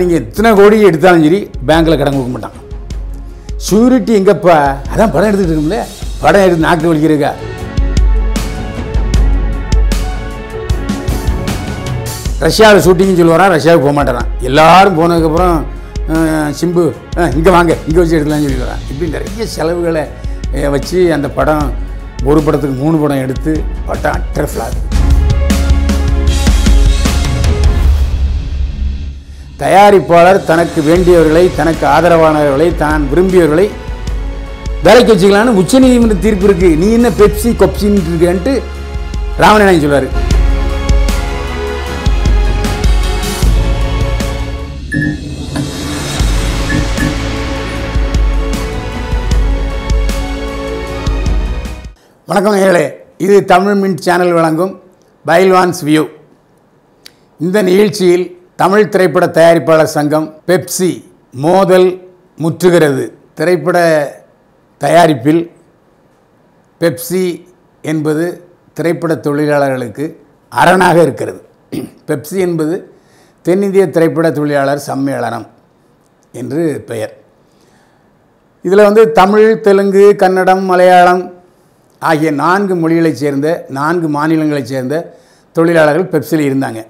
நீங்கள் எத்தனை கோடி எடுத்தாலும் சரி பேங்க்கில் கடன் கொடுக்க மாட்டாங்க ஷூரிட்டி எங்கப்பா அதான் படம் எடுத்துகிட்டு இருக்கும்ல படம் எடுத்து நாக்கு வலிக்கிறக்கா ரஷ்யாவில் ஷூட்டிங்னு சொல்லுவாரா ரஷ்யாவுக்கு போக மாட்டேறான் எல்லோரும் போனதுக்கப்புறம் சிம்பு இங்கே வாங்க இங்கே வச்சு எடுக்கலாம்னு சொல்லி வரான் இப்படி நிறைய செலவுகளை வச்சு அந்த படம் ஒரு படத்துக்கு மூணு படம் எடுத்து பட்டம் அட்டர் ஆகுது தயாரிப்பாளர் தனக்கு வேண்டியவர்களை தனக்கு ஆதரவானவர்களை தான் விரும்பியவர்களை வேலைக்கு வச்சுக்கலான்னு உச்சநீதிமன்ற தீர்ப்பு இருக்குது நீ என்ன பெப்சி கொப்சின்னு இருக்கேன்ட்டு ராமநாயன் சொல்வார் வணக்கம் நேர்களே இது தமிழ் மின் சேனல் வழங்கும் பைல்வான்ஸ் வியூ இந்த நிகழ்ச்சியில் தமிழ் திரைப்பட தயாரிப்பாளர் சங்கம் பெப்சி மோதல் முற்றுகிறது திரைப்பட தயாரிப்பில் பெப்சி என்பது திரைப்பட தொழிலாளர்களுக்கு அரணாக இருக்கிறது பெப்சி என்பது தென்னிந்திய திரைப்பட தொழிலாளர் சம்மேளனம் என்று பெயர் இதில் வந்து தமிழ் தெலுங்கு கன்னடம் மலையாளம் ஆகிய நான்கு மொழிகளைச் சேர்ந்த நான்கு மாநிலங்களைச் சேர்ந்த தொழிலாளர்கள் பெப்சியில் இருந்தாங்க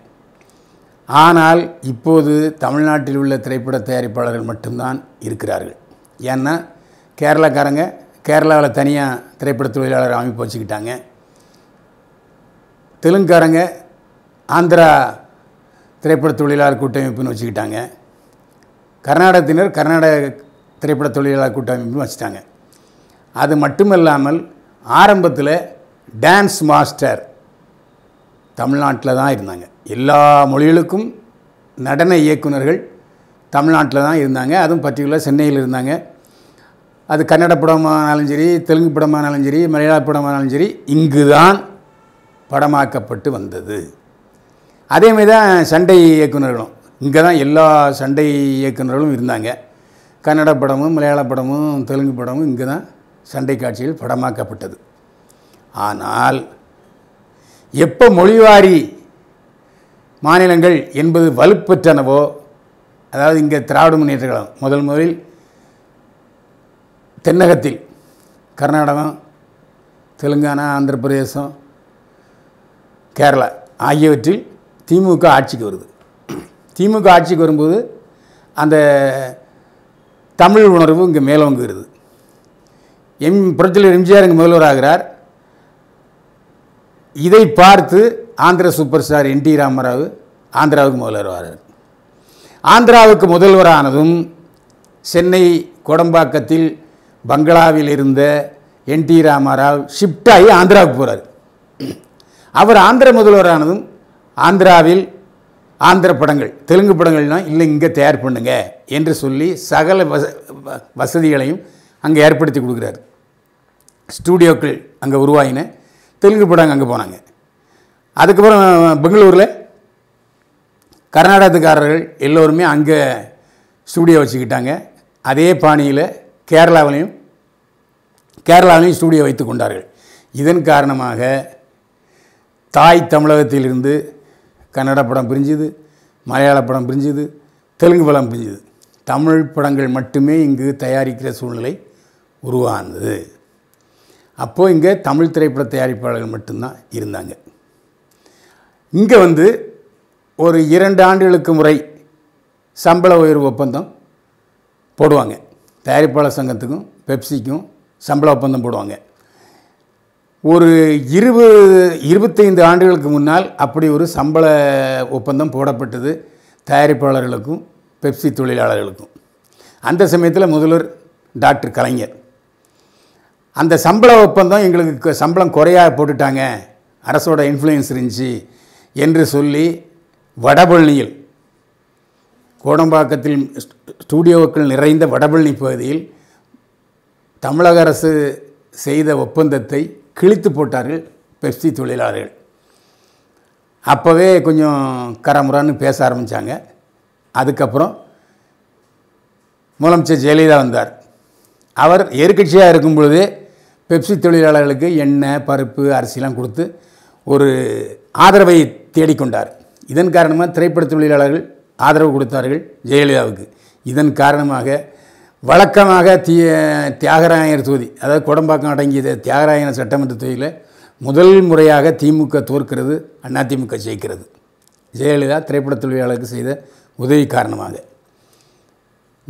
ஆனால் இப்போது தமிழ்நாட்டில் உள்ள திரைப்பட தயாரிப்பாளர்கள் மட்டும்தான் இருக்கிறார்கள் ஏன்னா கேரளாக்காரங்க கேரளாவில் தனியாக திரைப்பட தொழிலாளர் அமைப்பு வச்சுக்கிட்டாங்க தெலுங்குக்காரங்க ஆந்திரா திரைப்பட தொழிலாளர் கூட்டமைப்புன்னு வச்சுக்கிட்டாங்க கர்நாடகத்தினர் கர்நாடக திரைப்பட தொழிலாளர் கூட்டமைப்புன்னு வச்சுட்டாங்க அது மட்டுமல்லாமல் ஆரம்பத்தில் டான்ஸ் மாஸ்டர் தமிழ்நாட்டில் தான் இருந்தாங்க எல்லா மொழிகளுக்கும் நடன இயக்குநர்கள் தமிழ்நாட்டில் தான் இருந்தாங்க அதுவும் பர்டிகுலர் சென்னையில் இருந்தாங்க அது கன்னட படமானாலும் சரி தெலுங்கு படமானாலும் சரி மலையாள படமானாலும் சரி இங்கு தான் படமாக்கப்பட்டு வந்தது அதேமாதிரி தான் சண்டை இயக்குநர்களும் இங்கே தான் எல்லா சண்டை இயக்குநர்களும் இருந்தாங்க கன்னட படமும் மலையாள படமும் தெலுங்கு படமும் இங்கே தான் சண்டை காட்சிகள் படமாக்கப்பட்டது ஆனால் எப்போ மொழிவாரி மாநிலங்கள் என்பது வலுப்பெற்றனவோ அதாவது இங்கே திராவிட முன்னேற்ற கழகம் முதல் முதலில் தென்னகத்தில் கர்நாடகம் தெலுங்கானா ஆந்திர பிரதேசம் கேரளா ஆகியவற்றில் திமுக ஆட்சிக்கு வருது திமுக ஆட்சிக்கு வரும்போது அந்த தமிழ் உணர்வு இங்கே மேலோங்குகிறது எம் புரட்சியில் எம்ஜிஆர் இங்கே முதல்வர் ஆகிறார் இதை பார்த்து Andhra super star N T Rama Rao ஆந்திராவுக்கு முதல்வர் வருவார் ஆந்திராவுக்கு முதல்வரானதும் சென்னை கோடம்பாக்கத்தில் பங்களாவில் இருந்த என் டி ராமராவ் ஷிஃப்ட் ஆகி ஆந்திராவுக்கு போகிறார் அவர் ஆந்திர முதல்வரானதும் ஆந்திராவில் ஆந்திர படங்கள் தெலுங்கு படங்கள்னால் இல்லை இங்கே தயார் பண்ணுங்க என்று சொல்லி சகல வச வசதிகளையும் அங்கே ஏற்படுத்தி கொடுக்குறாரு ஸ்டூடியோக்கள் அங்கே உருவாகின தெலுங்கு படம் அங்கே போனாங்க அதுக்கப்புறம் பெங்களூரில் கர்நாடகத்துக்காரர்கள் எல்லோருமே அங்கே ஸ்டூடியோ வச்சுக்கிட்டாங்க அதே பாணியில் கேரளாவிலையும் கேரளாவிலையும் ஸ்டூடியோ வைத்து கொண்டார்கள் இதன் காரணமாக தாய் தமிழகத்திலிருந்து கன்னட படம் பிரிஞ்சுது மலையாள படம் பிரிஞ்சுது தெலுங்கு படம் பிரிஞ்சுது தமிழ் படங்கள் மட்டுமே இங்கு தயாரிக்கிற சூழ்நிலை உருவானது அப்போது இங்கே தமிழ் திரைப்பட தயாரிப்பாளர்கள் மட்டும்தான் இருந்தாங்க இங்கே வந்து ஒரு இரண்டு ஆண்டுகளுக்கு முறை சம்பள உயர்வு ஒப்பந்தம் போடுவாங்க தயாரிப்பாளர் சங்கத்துக்கும் பெப்சிக்கும் சம்பள ஒப்பந்தம் போடுவாங்க ஒரு இருபது இருபத்தைந்து ஆண்டுகளுக்கு முன்னால் அப்படி ஒரு சம்பள ஒப்பந்தம் போடப்பட்டது தயாரிப்பாளர்களுக்கும் பெப்சி தொழிலாளர்களுக்கும் அந்த சமயத்தில் முதல்வர் டாக்டர் கலைஞர் அந்த சம்பள ஒப்பந்தம் எங்களுக்கு சம்பளம் குறையாக போட்டுட்டாங்க அரசோட இன்ஃப்ளூயன்ஸ் இருந்துச்சு என்று சொல்லி வடபழனியில் கோடம்பாக்கத்தில் ஸ்டூடியோக்கள் நிறைந்த வடபழனி பகுதியில் தமிழக அரசு செய்த ஒப்பந்தத்தை கிழித்து போட்டார்கள் பெப்சி தொழிலாளர்கள் அப்போவே கொஞ்சம் கரமுறான்னு பேச ஆரம்பித்தாங்க அதுக்கப்புறம் முதலமைச்சர் ஜெயலலிதா வந்தார் அவர் எதிர்கட்சியாக இருக்கும் பொழுதே பெப்சி தொழிலாளர்களுக்கு எண்ணெய் பருப்பு அரிசிலாம் கொடுத்து ஒரு ஆதரவை தேடிக்கொண்டார் இதன் காரணமாக திரைப்பட தொழிலாளர்கள் ஆதரவு கொடுத்தார்கள் ஜெயலலிதாவுக்கு இதன் காரணமாக வழக்கமாக தீ தியாகராயர் தொகுதி அதாவது குடம்பாக்கம் அடங்கிய தியாகராயன சட்டமன்ற தொகுதியில் முதல் முறையாக திமுக தோற்கிறது அதிமுக ஜெயிக்கிறது ஜெயலலிதா திரைப்பட தொழிலாளருக்கு செய்த உதவி காரணமாக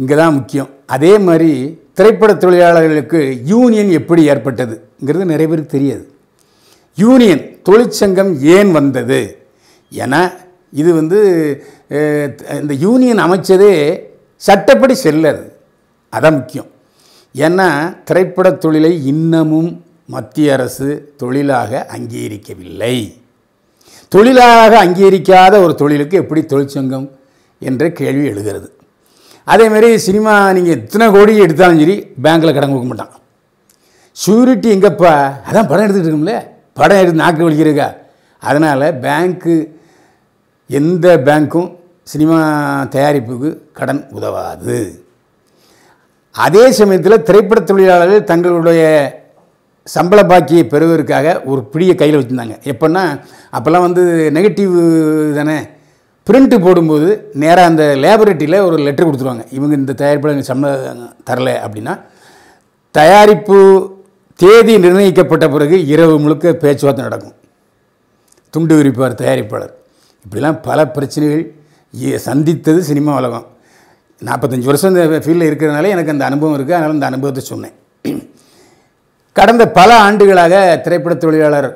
இங்கே தான் முக்கியம் அதே மாதிரி திரைப்பட தொழிலாளர்களுக்கு யூனியன் எப்படி ஏற்பட்டதுங்கிறது நிறைய பேருக்கு தெரியாது யூனியன் தொழிற்சங்கம் ஏன் வந்தது ஏன்னா இது வந்து இந்த யூனியன் அமைச்சதே சட்டப்படி செல்லது அதான் முக்கியம் ஏன்னா திரைப்பட தொழிலை இன்னமும் மத்திய அரசு தொழிலாக அங்கீகரிக்கவில்லை தொழிலாக அங்கீகரிக்காத ஒரு தொழிலுக்கு எப்படி தொழிற்சங்கம் என்ற கேள்வி எழுகிறது அதேமாரி சினிமா நீங்கள் எத்தனை கோடி எடுத்தாலும் சரி பேங்க்கில் கடன் கொடுக்க மாட்டான் ஷூரிட்டி எங்கப்பா அதான் படம் எடுத்துகிட்டு இருக்கோம்ல படம் எடுத்து நாக்கு வலிக்கிறக்கா அதனால் பேங்க்கு எந்த பேங்க்கும் சினிமா தயாரிப்புக்கு கடன் உதவாது அதே சமயத்தில் திரைப்பட தொழிலாளர்கள் தங்களுடைய சம்பள பாக்கியை பெறுவதற்காக ஒரு பிடியை கையில் வச்சுருந்தாங்க எப்படின்னா அப்போல்லாம் வந்து நெகட்டிவ் தானே பிரிண்ட்டு போடும்போது நேராக அந்த லேபரேட்டரியில் ஒரு லெட்டர் கொடுத்துருவாங்க இவங்க இந்த தயாரிப்பாளர் சம்பளம் தரலை அப்படின்னா தயாரிப்பு தேதி நிர்ணயிக்கப்பட்ட பிறகு இரவு முழுக்க பேச்சுவார்த்தை நடக்கும் துண்டு விரிப்பார் தயாரிப்பாளர் இப்படிலாம் பல பிரச்சனைகள் சந்தித்தது சினிமா உலகம் நாற்பத்தஞ்சு வருஷம் இந்த ஃபீல்டில் இருக்கிறதுனால எனக்கு அந்த அனுபவம் இருக்குது அதனால் அந்த அனுபவத்தை சொன்னேன் கடந்த பல ஆண்டுகளாக திரைப்பட தொழிலாளர்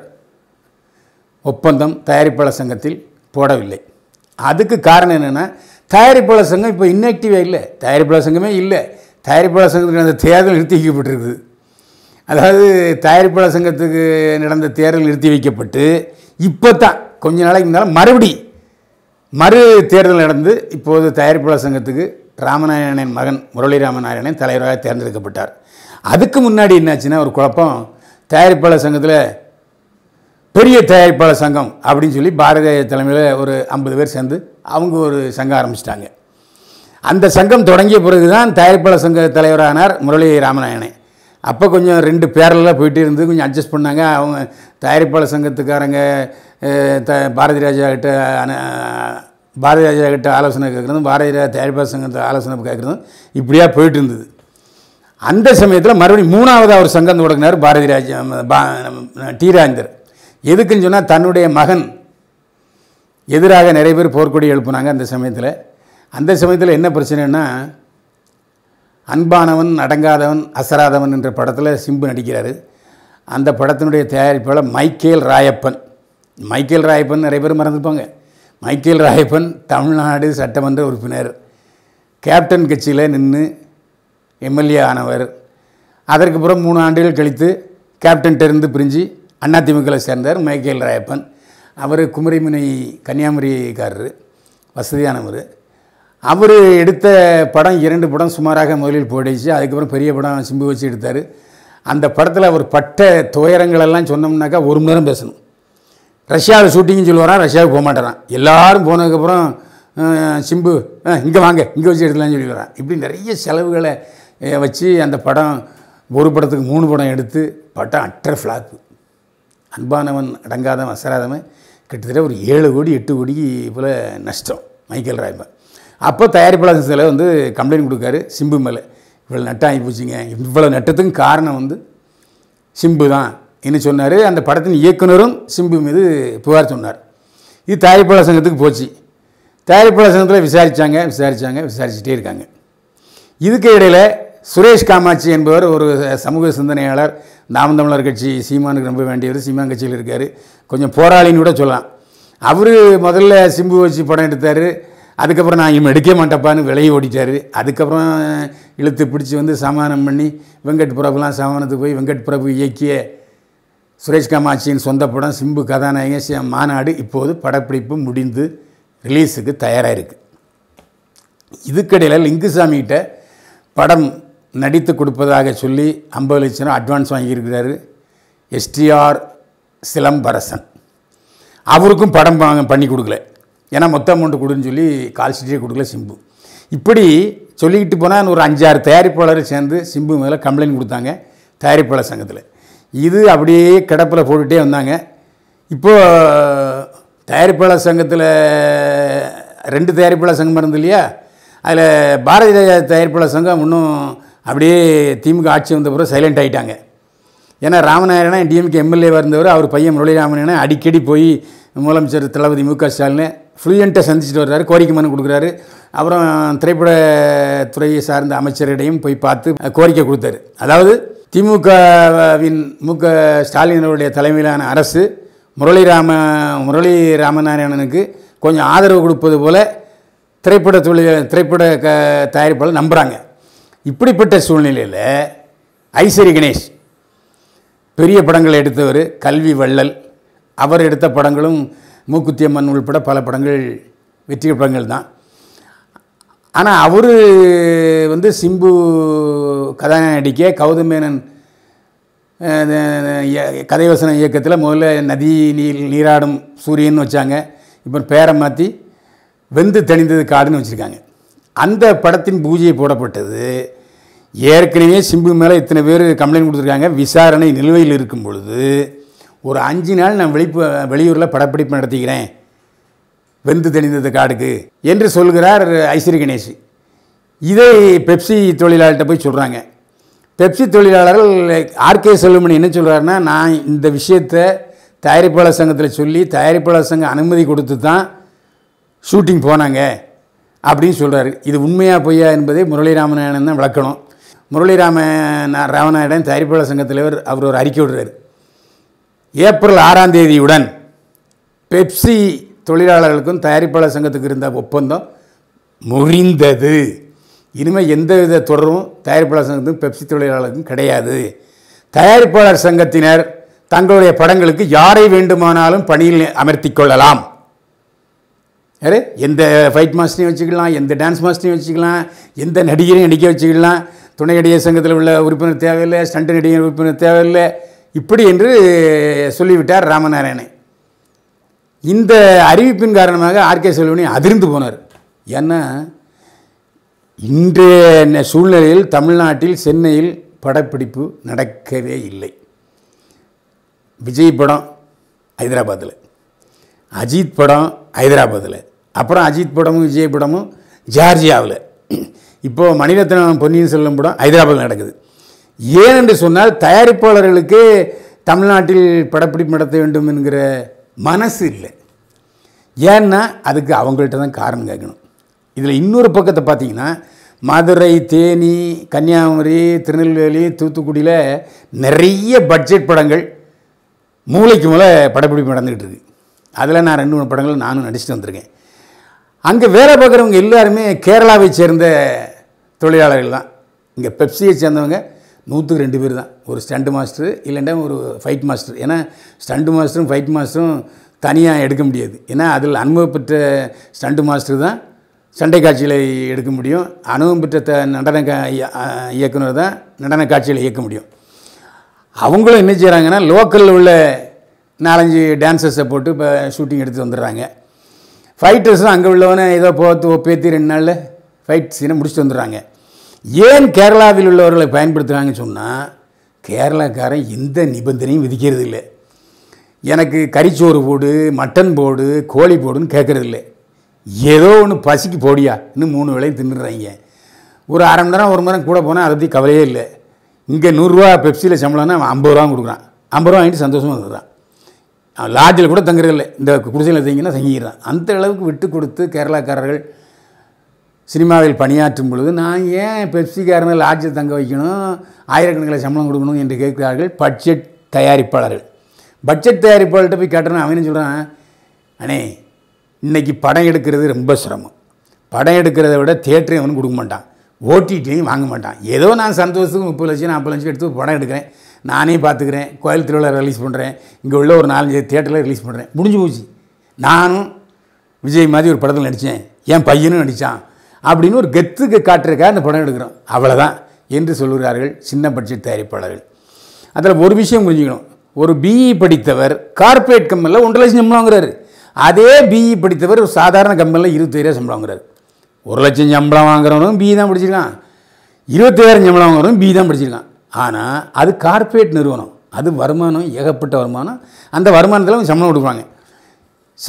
ஒப்பந்தம் தயாரிப்பாளர் சங்கத்தில் போடவில்லை அதுக்கு காரணம் என்னென்னா தயாரிப்பாளர் சங்கம் இப்போ இன்னாக்டிவாக இல்லை தயாரிப்பாளர் சங்கமே இல்லை தயாரிப்பாளர் சங்கத்துக்கு நடந்த தேர்தல் நிறுத்தி வைக்கப்பட்டிருக்குது அதாவது தயாரிப்பாளர் சங்கத்துக்கு நடந்த தேர்தல் நிறுத்தி வைக்கப்பட்டு இப்போ தான் கொஞ்ச நாளைக்கு இருந்தாலும் மறுபடி மறு தேர்தல் நடந்து இப்போது தயாரிப்பாளர் சங்கத்துக்கு ராமநாராயணன் மகன் முரளி ராமநாராயணன் தலைவராக தேர்ந்தெடுக்கப்பட்டார் அதுக்கு முன்னாடி என்னாச்சுன்னா ஒரு குழப்பம் தயாரிப்பாளர் சங்கத்தில் பெரிய தயாரிப்பாளர் சங்கம் அப்படின்னு சொல்லி பாரத தலைமையில் ஒரு ஐம்பது பேர் சேர்ந்து அவங்க ஒரு சங்கம் ஆரம்பிச்சிட்டாங்க அந்த சங்கம் தொடங்கிய பிறகு தான் தயாரிப்பாளர் சங்க தலைவரானார் முரளி ராமநாராயணன் அப்போ கொஞ்சம் ரெண்டு பேரலாக போயிட்டு இருந்து கொஞ்சம் அட்ஜஸ்ட் பண்ணாங்க அவங்க தயாரிப்பாளர் சங்கத்துக்காரங்க த பாரதி ராஜா கிட்ட பாரதி ராஜா கிட்ட ஆலோசனை கேட்குறதும் பாரதி ராஜா தயாரிப்பாளர் சங்கத்தை ஆலோசனை கேட்குறதும் இப்படியா போயிட்டு இருந்தது அந்த சமயத்தில் மறுபடியும் மூணாவது அவர் சங்கம் தொடங்கினார் பாரதி ராஜா பா டி ராஜர் எதுக்குன்னு சொன்னால் தன்னுடைய மகன் எதிராக நிறைய பேர் போர்க்கொடி எழுப்புனாங்க அந்த சமயத்தில் அந்த சமயத்தில் என்ன பிரச்சனைன்னா அன்பானவன் அடங்காதவன் அசராதவன் என்ற படத்தில் சிம்பு நடிக்கிறார் அந்த படத்தினுடைய தயாரிப்பாளர் மைக்கேல் ராயப்பன் மைக்கேல் ராயப்பன் நிறைய பேர் மறந்துப்பாங்க மைக்கேல் ராயப்பன் தமிழ்நாடு சட்டமன்ற உறுப்பினர் கேப்டன் கட்சியில் நின்று எம்எல்ஏ ஆனவர் அதற்கு பிறகு மூணு ஆண்டுகள் கழித்து கேப்டன்கிட்டருந்து பிரிஞ்சு அதிமுகவில் சேர்ந்தார் மைக்கேல் ராயப்பன் அவர் குமரிமுனை கன்னியாகுமரிக்காரர் வசதியானவர் அவர் எடுத்த படம் இரண்டு படம் சுமாராக முதலில் போயிடுச்சு அதுக்கப்புறம் பெரிய படம் சிம்பு வச்சு எடுத்தார் அந்த படத்தில் அவர் பட்ட துயரங்களெல்லாம் சொன்னோம்னாக்கா ஒரு மணி நேரம் பேசணும் ரஷ்யாவில் ஷூட்டிங்னு சொல்லுவாரான் ரஷ்யாவுக்கு போக மாட்டேறான் எல்லோரும் போனதுக்கப்புறம் சிம்பு இங்கே வாங்க இங்கே வச்சு எடுக்கலாம்னு சொல்லி வரான் இப்படி நிறைய செலவுகளை வச்சு அந்த படம் ஒரு படத்துக்கு மூணு படம் எடுத்து படம் அற்ற ஃப்ளாப்பு அன்பானவன் அடங்காதவன் அசராதவன் கிட்டத்தட்ட ஒரு ஏழு கோடி எட்டு கோடிக்கு போல் நஷ்டம் மைக்கேல் ராய்மன் அப்போ தயாரிப்பாளர் சில வந்து கம்ப்ளைண்ட் கொடுக்காரு சிம்பு மேலே இவ்வளோ நட்டம் ஆகி போச்சுங்க இவ்வளோ நட்டத்துக்கும் காரணம் வந்து சிம்பு தான் என்ன சொன்னார் அந்த படத்தின் இயக்குனரும் சிம்பு மீது புகார் சொன்னார் இது தயாரிப்பாளர் சங்கத்துக்கு போச்சு தயாரிப்பாளர் சங்கத்தில் விசாரித்தாங்க விசாரித்தாங்க விசாரிச்சுட்டே இருக்காங்க இதுக்கு இடையில் சுரேஷ் காமாட்சி என்பவர் ஒரு சமூக சிந்தனையாளர் நாம் தமிழர் கட்சி சீமானுக்கு ரொம்ப வேண்டியவர் சீமான் கட்சியில் இருக்கார் கொஞ்சம் போராளின்னு கூட சொல்லலாம் அவர் முதல்ல சிம்பு வச்சு படம் எடுத்தார் அதுக்கப்புறம் நான் இவன் எடுக்க மாட்டப்பான்னு விலையை ஓடிட்டார் அதுக்கப்புறம் இழுத்து பிடிச்சி வந்து சமாதானம் பண்ணி வெங்கட் பிரபுலாம் சமானத்துக்கு போய் வெங்கட் பிரபு இயக்கிய சுரேஷ் காமாட்சியின் சொந்த படம் சிம்பு கதாநாயகன் மாநாடு இப்போது படப்பிடிப்பு முடிந்து ரிலீஸுக்கு தயாராக இருக்குது இதுக்கிடையில் லிங்குசாமிகிட்ட படம் நடித்து கொடுப்பதாக சொல்லி ஐம்பது லட்சம் அட்வான்ஸ் வாங்கியிருக்கிறாரு எஸ்டிஆர் சிலம்பரசன் அவருக்கும் படம் வாங்க பண்ணி கொடுக்கல ஏன்னா மொத்த அமௌண்ட்டு கொடுன்னு சொல்லி கால் சீட்டே கொடுக்கல சிம்பு இப்படி சொல்லிக்கிட்டு போனால் ஒரு அஞ்சாறு தயாரிப்பாளரை சேர்ந்து சிம்பு மேலே கம்ப்ளைண்ட் கொடுத்தாங்க தயாரிப்பாளர் சங்கத்தில் இது அப்படியே கிடப்பில் போட்டுகிட்டே வந்தாங்க இப்போது தயாரிப்பாளர் சங்கத்தில் ரெண்டு தயாரிப்பாளர் சங்கம் இருந்து இல்லையா அதில் பாரதிய தயாரிப்பாளர் சங்கம் இன்னும் அப்படியே திமுக ஆட்சி வந்த பிறகு சைலண்ட் ஆகிட்டாங்க ஏன்னா ராமநாயனா டிஎம்கே எம்எல்ஏவாக இருந்தவர் அவர் பையன் முரளிராமன் அடிக்கடி போய் முதலமைச்சர் தளபதி மு க ஸ்டாலின் ஃப்ளூயண்ட்டை சந்திச்சுட்டு வர்றாரு கோரிக்கை மனு கொடுக்குறாரு அப்புறம் திரைப்பட துறையை சார்ந்த அமைச்சரிடையும் போய் பார்த்து கோரிக்கை கொடுத்தாரு அதாவது திமுகவின் மு க ஸ்டாலினுடைய தலைமையிலான அரசு முரளிராம முரளி ராமநாராயணனுக்கு கொஞ்சம் ஆதரவு கொடுப்பது போல் திரைப்பட தொழில் திரைப்பட க தயாரிப்பாளர் நம்புகிறாங்க இப்படிப்பட்ட சூழ்நிலையில் ஐஸ்வரி கணேஷ் பெரிய படங்கள் எடுத்தவர் கல்வி வள்ளல் அவர் எடுத்த படங்களும் மூக்குத்தியம்மன் உள்பட பல படங்கள் வெற்றிகர படங்கள் தான் ஆனால் அவர் வந்து சிம்பு கதாநாயகிக்க கௌதமேனன் கதைவசன இயக்கத்தில் முதல்ல நதி நீர் நீராடும் சூரியன் வச்சாங்க இப்போ பேரை மாற்றி வெந்து தணிந்தது காடுன்னு வச்சுருக்காங்க அந்த படத்தின் பூஜையை போடப்பட்டது ஏற்கனவே சிம்பு மேலே இத்தனை பேர் கம்ப்ளைண்ட் கொடுத்துருக்காங்க விசாரணை நிலுவையில் இருக்கும் பொழுது ஒரு அஞ்சு நாள் நான் வெளிப்பு வெளியூரில் படப்பிடிப்பு நடத்திக்கிறேன் வெந்து தெளிந்தது காடுக்கு என்று சொல்கிறார் ஐஸ்வரி கணேஷ் இதை பெப்சி தொழிலாளர்கிட்ட போய் சொல்கிறாங்க பெப்சி தொழிலாளர்கள் ஆர்கே செல்வமணி என்ன சொல்கிறாருன்னா நான் இந்த விஷயத்தை தயாரிப்பாளர் சங்கத்தில் சொல்லி தயாரிப்பாளர் சங்கம் அனுமதி கொடுத்து தான் ஷூட்டிங் போனாங்க அப்படின்னு சொல்கிறாரு இது உண்மையாக பொய்யா என்பதை ராமநாயணன் தான் விளக்கணும் முரளிராம ராமநாயடன் தயாரிப்பாளர் சங்க தலைவர் அவர் ஒரு அறிக்கை விடுறாரு ஏப்ரல் ஆறாம் தேதியுடன் பெப்சி தொழிலாளர்களுக்கும் தயாரிப்பாளர் சங்கத்துக்கு இருந்த ஒப்பந்தம் முறிந்தது இனிமேல் எந்தவித தொடரும் தயாரிப்பாளர் சங்கத்துக்கும் பெப்சி தொழிலாளருக்கும் கிடையாது தயாரிப்பாளர் சங்கத்தினர் தங்களுடைய படங்களுக்கு யாரை வேண்டுமானாலும் பணியில் அமர்த்தி கொள்ளலாம் யாரு எந்த ஃபைட் மாஸ்டரையும் வச்சுக்கலாம் எந்த டான்ஸ் மாஸ்டரையும் வச்சுக்கலாம் எந்த நடிகரையும் நடிக்க வச்சுக்கலாம் துணை நடிகர் சங்கத்தில் உள்ள உறுப்பினர் தேவையில்லை ஸ்டண்ட் நடிகர் உறுப்பினர் தேவையில்லை இப்படி என்று சொல்லிவிட்டார் ராமநாராயணன் இந்த அறிவிப்பின் காரணமாக ஆர்கே செல்வனி அதிர்ந்து போனார் ஏன்னா இன்றைய சூழ்நிலையில் தமிழ்நாட்டில் சென்னையில் படப்பிடிப்பு நடக்கவே இல்லை விஜய் படம் ஹைதராபாத்தில் அஜித் படம் ஹைதராபாத்தில் அப்புறம் அஜித் படமும் விஜய் படமும் ஜார்ஜியாவில் இப்போது மணிரத்னம் பொன்னியின் செல்வம் படம் ஹைதராபாத்தில் நடக்குது ஏனென்று சொன்னால் தயாரிப்பாளர்களுக்கு தமிழ்நாட்டில் படப்பிடிப்பு நடத்த வேண்டும் என்கிற மனசு இல்லை ஏன்னா அதுக்கு அவங்கள்ட்ட தான் காரணம் கேட்கணும் இதில் இன்னொரு பக்கத்தை பார்த்திங்கன்னா மதுரை தேனி கன்னியாகுமரி திருநெல்வேலி தூத்துக்குடியில் நிறைய பட்ஜெட் படங்கள் மூளைக்கு மூளை படப்பிடிப்பு நடந்துக்கிட்டு இருக்கு அதில் நான் ரெண்டு மூணு படங்கள் நானும் நடிச்சுட்டு வந்திருக்கேன் அங்கே வேலை பார்க்குறவங்க எல்லாருமே கேரளாவை சேர்ந்த தொழிலாளர்கள் தான் இங்கே பெப்சியை சேர்ந்தவங்க நூற்றுக்கு ரெண்டு பேர் தான் ஒரு ஸ்டண்ட் மாஸ்டர் இல்லைன்னா ஒரு ஃபைட் மாஸ்டர் ஏன்னா ஸ்டண்ட் மாஸ்டரும் ஃபைட் மாஸ்டரும் தனியாக எடுக்க முடியாது ஏன்னா அதில் அனுபவம் பெற்ற ஸ்டண்ட் மாஸ்டர் தான் சண்டை காட்சிகளை எடுக்க முடியும் அனுபவம் பெற்ற த நடன இயக்குனர் தான் நடன காட்சிகளை இயக்க முடியும் அவங்களும் என்ன செய்கிறாங்கன்னா லோக்கலில் உள்ள நாலஞ்சு டான்சர்ஸை போட்டு இப்போ ஷூட்டிங் எடுத்து வந்துடுறாங்க ஃபைட்டர்ஸும் அங்கே உள்ளவனே ஏதோ போத்து ஒப்பேத்தி ரெண்டு நாளில் ஃபைட் சீனை முடிச்சுட்டு வந்துடுறாங்க ஏன் கேரளாவில் உள்ளவர்களை பயன்படுத்துகிறாங்கன்னு சொன்னால் கேரளாக்காரன் எந்த நிபந்தனையும் விதிக்கிறது இல்லை எனக்கு கறிச்சோறு போடு மட்டன் போடு கோழி போடுன்னு கேட்குறது இல்லை ஏதோ ஒன்று பசிக்கு போடியா இன்னும் மூணு வேலையும் தின்னுடுறாங்க ஒரு அரை மணி நேரம் ஒரு மணி நேரம் கூட போனால் அதை பற்றி கவலையே இல்லை இங்கே நூறுரூவா பெப்சியில் சம்பளம்னா ஐம்பது ரூபா கொடுக்குறான் ஐம்பது ரூபா வாங்கிட்டு சந்தோஷமாக வந்துடுறான் லாட்ஜில் கூட தங்குறதில்லை இந்த குடிசையில் தங்கினா தங்கிடுறான் அந்த அளவுக்கு விட்டு கொடுத்து கேரளாக்காரர்கள் சினிமாவில் பணியாற்றும் பொழுது நான் ஏன் பெப்சிக்காரங்க லாட்ஜில் தங்க வைக்கணும் ஆயிரக்கணக்கில் சம்பளம் கொடுக்கணும் என்று கேட்கிறார்கள் பட்ஜெட் தயாரிப்பாளர்கள் பட்ஜெட் தயாரிப்பாளர்கிட்ட போய் கேட்டேன்னா அவன் சொல்கிறான் அண்ணே இன்றைக்கி படம் எடுக்கிறது ரொம்ப சிரமம் படம் எடுக்கிறத விட தேட்டரை அவனு கொடுக்க மாட்டான் ஓடிடியும் வாங்க மாட்டான் ஏதோ நான் சந்தோஷத்துக்கு முப்பது லட்சம் நாற்பது லட்சம் எடுத்து படம் எடுக்கிறேன் நானே பார்த்துக்கிறேன் கோயில் திருவிழா ரிலீஸ் பண்ணுறேன் இங்கே உள்ள ஒரு நாலஞ்சு தேட்டரில் ரிலீஸ் பண்ணுறேன் முடிஞ்சு போச்சு நானும் விஜய் மாதிரி ஒரு படத்தில் நடித்தேன் என் பையனும் நடித்தான் அப்படின்னு ஒரு கெத்துக்கு காட்டுறதுக்காக அந்த படம் எடுக்கிறோம் அவ்வளோதான் என்று சொல்கிறார்கள் சின்ன பட்ஜெட் தயாரிப்பாளர்கள் அதில் ஒரு விஷயம் புரிஞ்சுக்கணும் ஒரு பிஇ e படித்தவர் கார்பரேட் கம்பெனியில் ஒன்றரை லட்சம் சம்பளம் வாங்குறாரு அதே பிஇ e படித்தவர் ஒரு சாதாரண கம்பெனியில் இருபத்தாயிரம் சம்பளம் வாங்குறாரு ஒரு லட்சம் சம்பளம் வாங்குறவனும் பிஇ e தான் படிச்சிருக்கான் இருபத்தாயிரம் சம்பளம் வாங்குறவனும் பிஇ தான் படிச்சிருக்கான் ஆனால் அது கார்பரேட் நிறுவனம் அது வருமானம் ஏகப்பட்ட வருமானம் அந்த வருமானத்தில் அவன் சம்பளம் கொடுப்பாங்க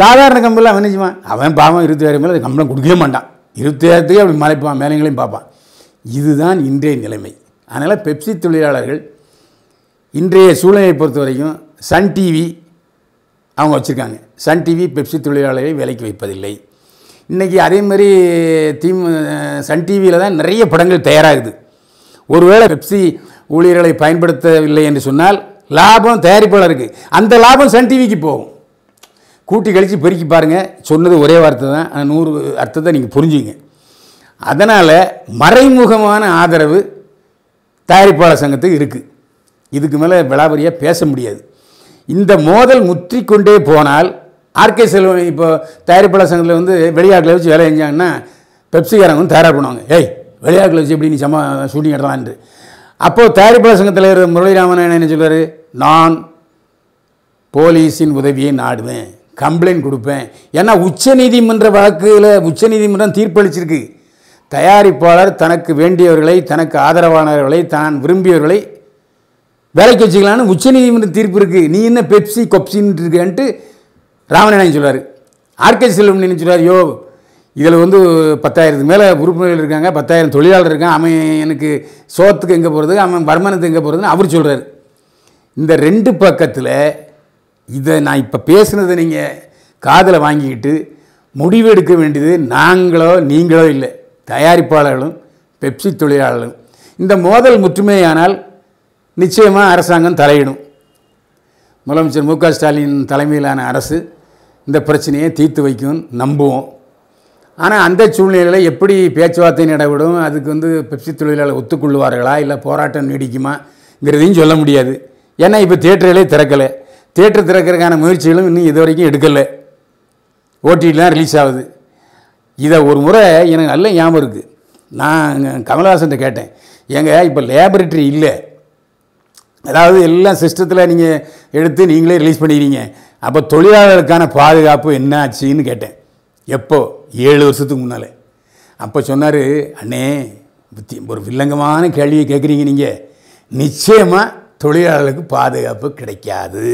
சாதாரண கம்பெனியில் அவன் நினச்சிவான் அவன் பாவம் இருபத்தாயிரம் மேலே சம்பளம் கொடுக்கவே மாட்டான் இருத்தேரத்துக்கே அப்படி மலைப்பான் மேலங்களையும் பார்ப்பான் இதுதான் இன்றைய நிலைமை அதனால் பெப்சி தொழிலாளர்கள் இன்றைய சூழ்நிலையை பொறுத்த வரைக்கும் சன் டிவி அவங்க வச்சுருக்காங்க சன் டிவி பெப்சி தொழிலாளர்களை விலைக்கு வைப்பதில்லை இன்றைக்கி அதேமாரி தீம் சன் டிவியில் தான் நிறைய படங்கள் தயாராகுது ஒருவேளை பெப்சி ஊழியர்களை பயன்படுத்தவில்லை என்று சொன்னால் லாபம் தயாரிப்பாளருக்கு அந்த லாபம் சன் டிவிக்கு போகும் கூட்டி கழித்து பெருக்கி பாருங்கள் சொன்னது ஒரே வார்த்தை தான் ஆனால் நூறு அர்த்தத்தை நீங்கள் புரிஞ்சுங்க அதனால் மறைமுகமான ஆதரவு தயாரிப்பாளர் சங்கத்துக்கு இருக்குது இதுக்கு மேலே விளாபரியாக பேச முடியாது இந்த மோதல் முற்றிக்கொண்டே போனால் ஆர்கே செல்வன் இப்போ தயாரிப்பாளர் சங்கத்தில் வந்து வெளியாட்களை வச்சு வேலை செஞ்சாங்கன்னா பெப்சிகாரங்க வந்து தயாராக பண்ணுவாங்க ஏய் வெளியாட்களை வச்சு எப்படி நீ சமா ஷூட்டிங் எடுறான்ட்டு அப்போது தயாரிப்பாளர் சங்கத்தில் இருக்கிற முரளிராமன் என்ன சொல்கிறார் நான் போலீஸின் உதவியை நாடுவேன் கம்ப்ளைண்ட் கொடுப்பேன் ஏன்னா உச்சநீதிமன்ற வழக்கில் உச்சநீதிமன்றம் தீர்ப்பளிச்சிருக்கு தயாரிப்பாளர் தனக்கு வேண்டியவர்களை தனக்கு ஆதரவானவர்களை தான் விரும்பியவர்களை வேலைக்கு வச்சுக்கலான்னு உச்சநீதிமன்ற தீர்ப்பு இருக்குது நீ என்ன பெப்சி கொப்சின்னு இருக்கேன்ட்டு ராமநாயன் சொல்வார் ஆர்கே செல்வம் சொல்கிறார் யோ இதில் வந்து பத்தாயிரத்துக்கு மேலே உறுப்பினர்கள் இருக்காங்க பத்தாயிரம் தொழிலாளர் இருக்கான் அவன் எனக்கு சோத்துக்கு எங்கே போகிறது அவன் வருமானத்துக்கு எங்கே போகிறதுன்னு அவர் சொல்கிறார் இந்த ரெண்டு பக்கத்தில் இதை நான் இப்போ பேசுனதை நீங்கள் காதில் வாங்கிக்கிட்டு முடிவு எடுக்க வேண்டியது நாங்களோ நீங்களோ இல்லை தயாரிப்பாளர்களும் பெப்சி தொழிலாளர்களும் இந்த மோதல் முற்றுமையானால் நிச்சயமாக அரசாங்கம் தலையிடும் முதலமைச்சர் மு க ஸ்டாலின் தலைமையிலான அரசு இந்த பிரச்சனையை தீர்த்து வைக்கும் நம்புவோம் ஆனால் அந்த சூழ்நிலையில் எப்படி பேச்சுவார்த்தை நடைபெறும் அதுக்கு வந்து பெப்சி தொழிலாளர் ஒத்துக்கொள்வார்களா இல்லை போராட்டம் நீடிக்குமாங்கிறதையும் சொல்ல முடியாது ஏன்னா இப்போ தியேட்டர்களே திறக்கலை தேட்டர் திறக்கிறதுக்கான முயற்சிகளும் இன்னும் இது வரைக்கும் எடுக்கலை ஓடிடிலாம் ரிலீஸ் ஆகுது இதை ஒரு முறை எனக்கு நல்ல ஞாபகம் இருக்குது நான் கமல்ஹாசன் கேட்டேன் ஏங்க இப்போ லேபரேட்டரி இல்லை அதாவது எல்லாம் சிஸ்டத்தில் நீங்கள் எடுத்து நீங்களே ரிலீஸ் பண்ணிக்கிறீங்க அப்போ தொழிலாளர்களுக்கான பாதுகாப்பு என்ன ஆச்சுன்னு கேட்டேன் எப்போ ஏழு வருஷத்துக்கு முன்னால் அப்போ சொன்னார் அண்ணே ஒரு வில்லங்கமான கேள்வியை கேட்குறீங்க நீங்கள் நிச்சயமாக தொழிலாளர்களுக்கு பாதுகாப்பு கிடைக்காது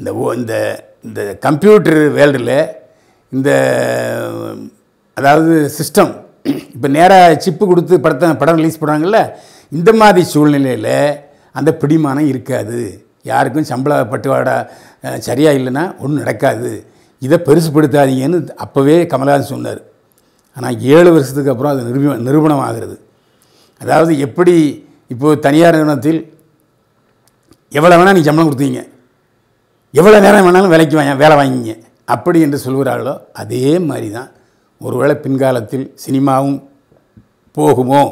இந்த இந்த இந்த கம்ப்யூட்டர் வேல்டில் இந்த அதாவது சிஸ்டம் இப்போ நேராக சிப்பு கொடுத்து படத்தை படம் ரிலீஸ் பண்ணுறாங்கல்ல இந்த மாதிரி சூழ்நிலையில் அந்த பிடிமானம் இருக்காது யாருக்கும் சம்பள பட்டுவாடா சரியாக இல்லைன்னா ஒன்றும் நடக்காது இதை பெருசுப்படுத்தாதீங்கன்னு அப்போவே கமல்ஹாசன் சொன்னார் ஆனால் ஏழு வருஷத்துக்கு அப்புறம் அது நிரூப நிரூபணம் ஆகிறது அதாவது எப்படி இப்போது தனியார் நிறுவனத்தில் எவ்வளோ வேணால் நீ சம்பளம் கொடுத்தீங்க எவ்வளோ நேரம் வேணாலும் வேலைக்கு வாங்க வேலை வாங்கிங்க அப்படி என்று சொல்கிறார்களோ அதே மாதிரி தான் ஒருவேளை பின்காலத்தில் சினிமாவும் போகுமோ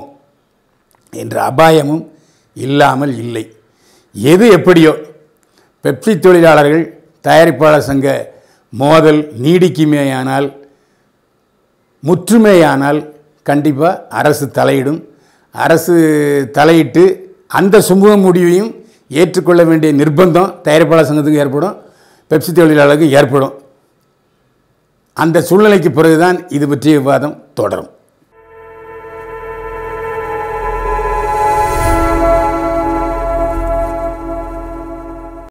என்ற அபாயமும் இல்லாமல் இல்லை எது எப்படியோ பெப்சி தொழிலாளர்கள் தயாரிப்பாளர் சங்க மோதல் நீடிக்குமேயானால் முற்றுமையானால் கண்டிப்பாக அரசு தலையிடும் அரசு தலையிட்டு அந்த சுமூக முடிவையும் ஏற்றுக்கொள்ள வேண்டிய நிர்பந்தம் தயாரிப்பாளர் சங்கத்துக்கும் ஏற்படும் பெப்சி தொழிலாளர்களுக்கும் ஏற்படும் அந்த சூழ்நிலைக்கு பிறகுதான் இது பற்றிய விவாதம் தொடரும்